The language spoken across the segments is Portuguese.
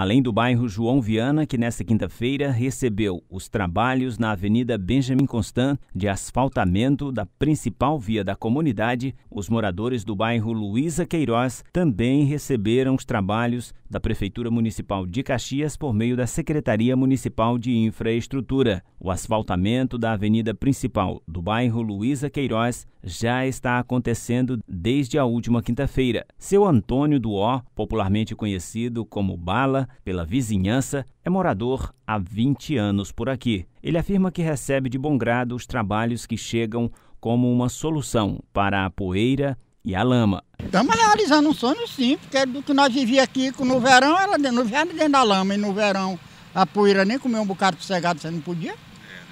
além do bairro João Viana, que nesta quinta-feira recebeu os trabalhos na Avenida Benjamin Constant de asfaltamento da principal via da comunidade, os moradores do bairro Luísa Queiroz também receberam os trabalhos da Prefeitura Municipal de Caxias por meio da Secretaria Municipal de Infraestrutura. O asfaltamento da avenida principal do bairro Luísa Queiroz já está acontecendo desde a última quinta-feira. Seu Antônio Duó, popularmente conhecido como Bala pela vizinhança, é morador há 20 anos por aqui. Ele afirma que recebe de bom grado os trabalhos que chegam como uma solução para a poeira e a lama. Estamos realizando um sonho sim, porque do que nós vivíamos aqui no verão, era no inverno dentro da lama, e no verão a poeira nem comer um bocado cegado, você não podia.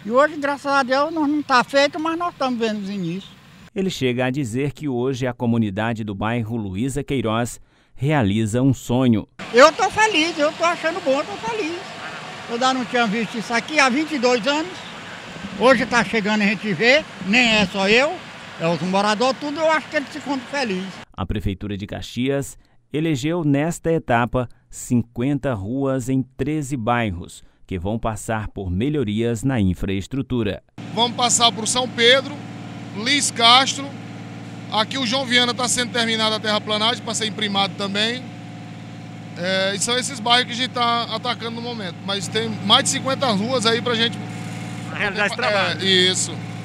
E hoje, graças a Deus, nós não está feito, mas nós estamos vendo os inícios. Ele chega a dizer que hoje a comunidade do bairro Luísa Queiroz realiza um sonho. Eu estou feliz, eu estou achando bom, estou feliz. Eu não tinha visto isso aqui há 22 anos. Hoje está chegando a gente ver, nem é só eu. É, os moradores, tudo eu acho que eles ficam felizes. A Prefeitura de Caxias elegeu nesta etapa 50 ruas em 13 bairros que vão passar por melhorias na infraestrutura. Vamos passar por São Pedro, Lis Castro, aqui o João Viana está sendo terminada a terraplanagem para ser imprimado também. É, e são esses bairros que a gente está atacando no momento, mas tem mais de 50 ruas aí para a gente... Realizar esse trabalho. É, isso.